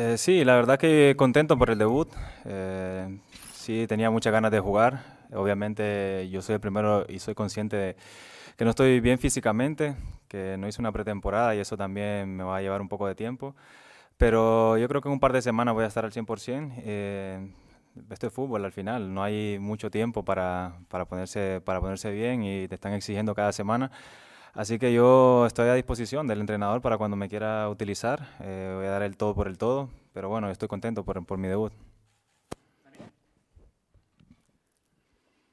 Eh, sí, la verdad que contento por el debut. Eh, sí, tenía muchas ganas de jugar. Obviamente yo soy el primero y soy consciente de que no estoy bien físicamente, que no hice una pretemporada y eso también me va a llevar un poco de tiempo. Pero yo creo que en un par de semanas voy a estar al 100%. Eh, esto es fútbol al final, no hay mucho tiempo para, ponerse, para ponerse bien y te están exigiendo cada semana. Así que yo estoy a disposición del entrenador para cuando me quiera utilizar. Eh, voy a dar el todo por el todo, pero bueno, estoy contento por, por mi debut.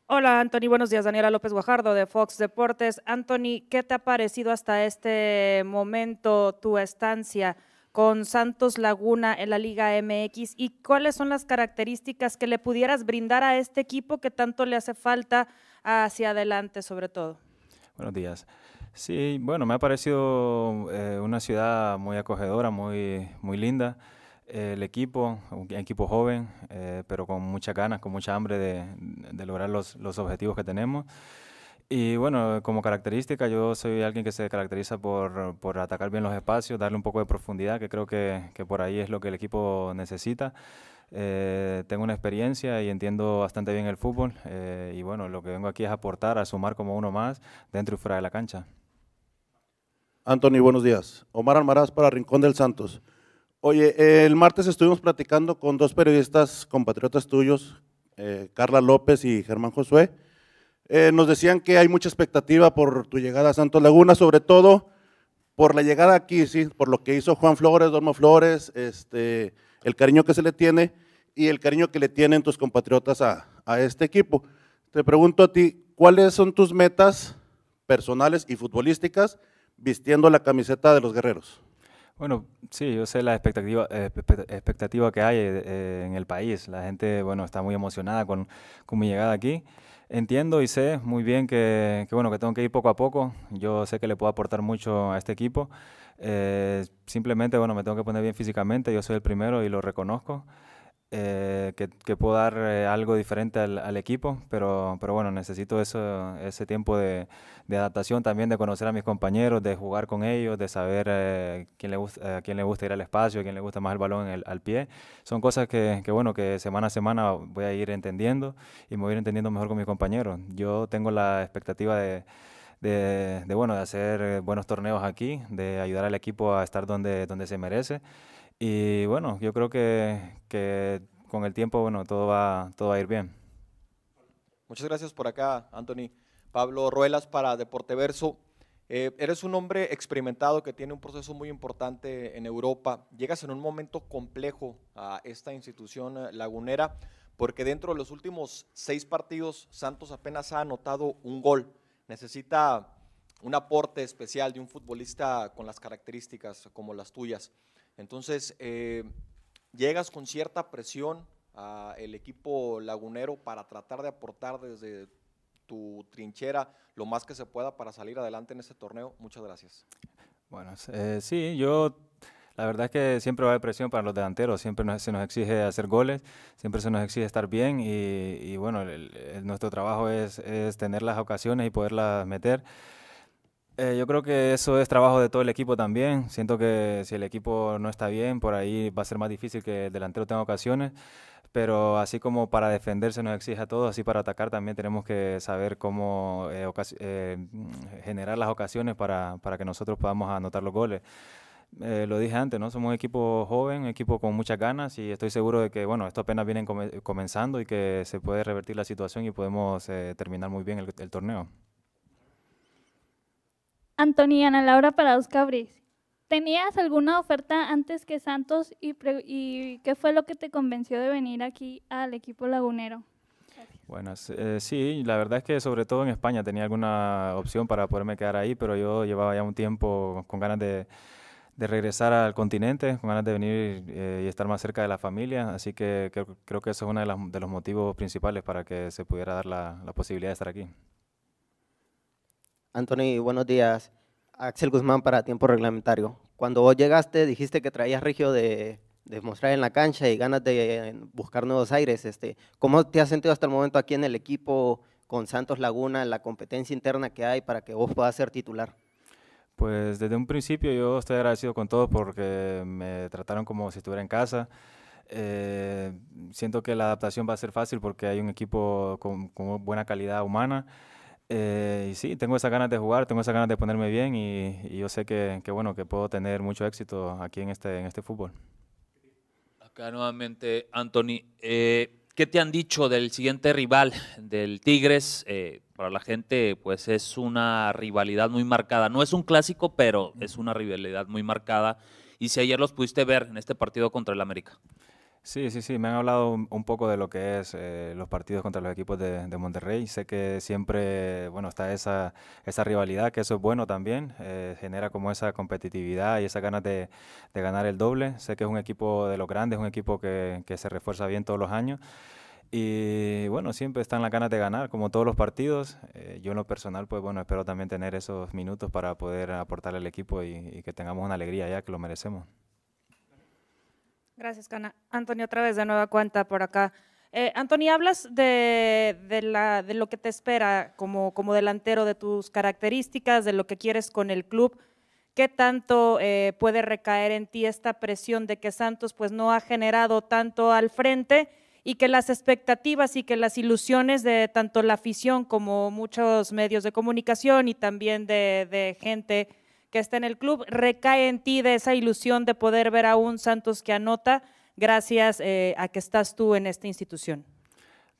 Hola Anthony, buenos días. Daniela López Guajardo de Fox Deportes. Anthony, ¿qué te ha parecido hasta este momento tu estancia con Santos Laguna en la Liga MX y cuáles son las características que le pudieras brindar a este equipo que tanto le hace falta hacia adelante sobre todo? Buenos días. Sí, bueno, me ha parecido eh, una ciudad muy acogedora, muy, muy linda. Eh, el equipo, un equipo joven, eh, pero con muchas ganas, con mucha hambre de, lograr los, objetivos que tenemos. Y bueno, como característica, yo soy alguien que se caracteriza por, atacar bien los espacios, darle un poco de profundidad, que creo que, por ahí es lo que el equipo necesita. tengo una experiencia y entiendo bastante bien el fútbol y bueno, lo que vengo aquí es aportar, a sumar como uno más dentro y fuera de la cancha. Anthony, buenos días. Omar Almaraz para Rincón del Santos. Oye, el martes estuvimos platicando con dos periodistas compatriotas tuyos, eh, Carla López y Germán Josué. Eh, nos decían que hay mucha expectativa por tu llegada a Santos Laguna, sobre todo por la llegada aquí, sí, por lo que hizo Juan Flores, Dormo Flores, este, el cariño que se le tiene y el cariño que le tienen tus compatriotas a, a este equipo. Te pregunto a ti, ¿cuáles son tus metas personales y futbolísticas? vistiendo la camiseta de los guerreros? Bueno, sí, yo sé la expectativa, expectativa que hay eh, en el país. La gente, bueno, está muy emocionada con, mi llegada aquí. Entiendo y sé muy bien que, bueno, que tengo que ir poco a poco. Yo sé que le puedo aportar mucho a este equipo. Eh, simplemente, bueno, me tengo que poner bien físicamente. Yo soy el primero y lo reconozco. Eh, que, puedo dar eh, algo diferente al, equipo, pero, pero bueno, necesito eso, ese tiempo de, adaptación también, de conocer a mis compañeros, de jugar con ellos, de saber eh, quién le gusta, a quién le gusta ir al espacio, a quién le gusta más el balón al pie. Son cosas que, bueno, que semana a semana voy a ir entendiendo y me voy a ir entendiendo mejor con mis compañeros. Yo tengo la expectativa de... de, de bueno, de hacer buenos torneos aquí, de ayudar al equipo a estar donde, donde se merece y bueno, yo creo que, con el tiempo, bueno, todo va, todo a ir bien. Muchas gracias por acá, Anthony. Pablo Ruelas para Deporteverso. Eh, eres un hombre experimentado que tiene un proceso muy importante en Europa. Llegas en un momento complejo a esta institución eh, lagunera porque dentro de los últimos seis partidos Santos apenas ha anotado un gol. Necesita un aporte especial de un futbolista con las características como las tuyas. Entonces, eh, llegas con cierta presión al equipo lagunero para tratar de aportar desde tu trinchera lo más que se pueda para salir adelante en este torneo. Muchas gracias. Bueno, eh, sí, yo la verdad es que siempre va a presión para los delanteros, siempre se nos exige hacer goles, siempre se nos exige estar bien y, bueno, nuestro trabajo es, es tener las ocasiones y poderlas meter. Eh, yo creo que eso es trabajo de todo el equipo también. Siento que si el equipo no está bien, por ahí va a ser más difícil que el delantero tenga ocasiones. Pero así como para defenderse nos exige a todos, así para atacar también tenemos que saber cómo eh, eh, generar las ocasiones para, que nosotros podamos anotar los goles. lo dije antes, ¿no? Somos un equipo joven, un equipo con muchas ganas y estoy seguro de que, bueno, esto apenas viene comenzando y que se puede revertir la situación y podemos terminar muy bien el torneo. Antonio Ana Laura Parados Cabris, ¿tenías alguna oferta antes que Santos y, y, qué fue lo que te convenció de venir aquí al equipo lagunero? Bueno, eh, sí, la verdad es que sobre todo en España tenía alguna opción para poderme quedar ahí, pero yo llevaba ya un tiempo con ganas de, regresar al continente, con ganas de venir eh, y estar más cerca de la familia, así que creo, que eso es uno de, los motivos principales para que se pudiera dar la posibilidad de estar aquí. Antonio, buenos días. Axel Guzmán para Tiempo Reglamentario. Cuando vos llegaste dijiste que traías regio de, mostrar en la cancha y ganas de eh, buscar nuevos aires. Este, ¿Cómo te has sentido hasta el momento aquí en el equipo con Santos Laguna, la competencia interna que hay para que vos puedas ser titular? Pues desde un principio yo estoy agradecido con todo porque me trataron como si estuviera en casa. Eh, siento que la adaptación va a ser fácil porque hay un equipo con buena calidad humana. Eh, sí, tengo esas ganas de jugar, tengo esas ganas de ponerme bien y, yo sé que, bueno, que puedo tener mucho éxito aquí en este, en este fútbol. Acá nuevamente, Anthony, eh, ¿qué te han dicho del siguiente rival del Tigres? Eh, para la gente, pues es una rivalidad muy marcada. No es un clásico, pero es una rivalidad muy marcada. Y si ayer los pudiste ver en este partido contra el América. Sí, sí, sí, me han hablado un poco de lo que es eh, los partidos contra los equipos de, Monterrey. Sé que siempre, bueno, está esa, esa rivalidad, que eso es bueno también, eh, genera como esa competitividad y esa ganas de, ganar el doble. Sé que es un equipo de los grandes, un equipo que, se refuerza bien todos los años. Y bueno, siempre están las ganas de ganar, como todos los partidos. Eh, yo en lo personal, pues bueno, espero también tener esos minutos para poder aportar al equipo y, y que tengamos una alegría ya, que lo merecemos. Gracias, Cana. Antonio, otra vez de nueva cuenta por acá. Eh, Antonio, hablas de, lo que te espera como, delantero, de tus características, de lo que quieres con el club. ¿Qué tanto eh, puede recaer en ti esta presión de que Santos pues, no ha generado tanto al frente y que las expectativas y que las ilusiones de tanto la afición como muchos medios de comunicación y también de gente que está en el club, recae en ti de esa ilusión de poder ver a un Santos que anota gracias eh, a que estás tú en esta institución.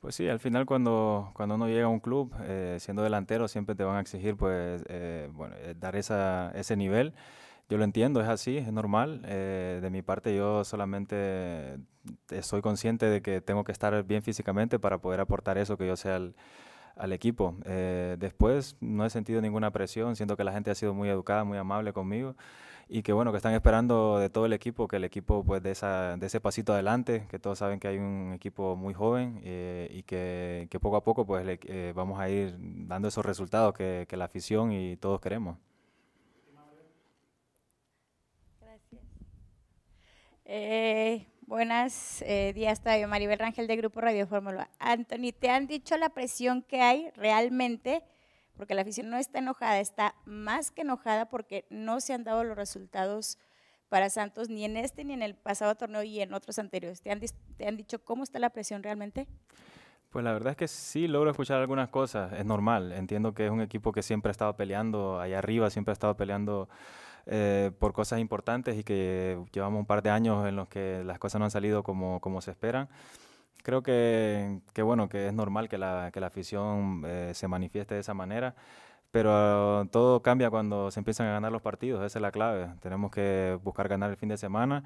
Pues sí, al final cuando, cuando uno llega a un club, eh, siendo delantero, siempre te van a exigir pues, eh, dar esa, ese nivel. Yo lo entiendo, es así, es normal. de mi parte yo solamente estoy consciente de que tengo que estar bien físicamente para poder aportar eso, que yo sea el, al equipo. Eh, después no he sentido ninguna presión, siento que la gente ha sido muy educada, muy amable conmigo y que bueno, que están esperando de todo el equipo, que el equipo pues de, de ese pasito adelante, que todos saben que hay un equipo muy joven eh, y que, poco a poco pues le, eh, vamos a ir dando esos resultados que, que la afición y todos queremos. Gracias. Buenas eh, días, yo, Maribel Rangel de Grupo Radio Fórmula. Anthony, ¿te han dicho la presión que hay realmente? Porque la afición no está enojada, está más que enojada porque no se han dado los resultados para Santos ni en este ni en el pasado torneo y en otros anteriores. ¿Te han, te han dicho cómo está la presión realmente? Pues la verdad es que sí logro escuchar algunas cosas, es normal, entiendo que es un equipo que siempre ha estado peleando allá arriba, siempre ha estado peleando eh, por cosas importantes y que llevamos un par de años en los que las cosas no han salido como, como se esperan. Creo que, que bueno, que es normal que la, que la afición eh, se manifieste de esa manera, pero todo cambia cuando se empiezan a ganar los partidos, esa es la clave. Tenemos que buscar ganar el fin de semana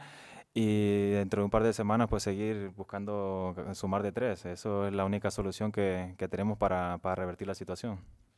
y dentro de un par de semanas pues seguir buscando sumar de tres. Eso es la única solución que, que tenemos para, para revertir la situación.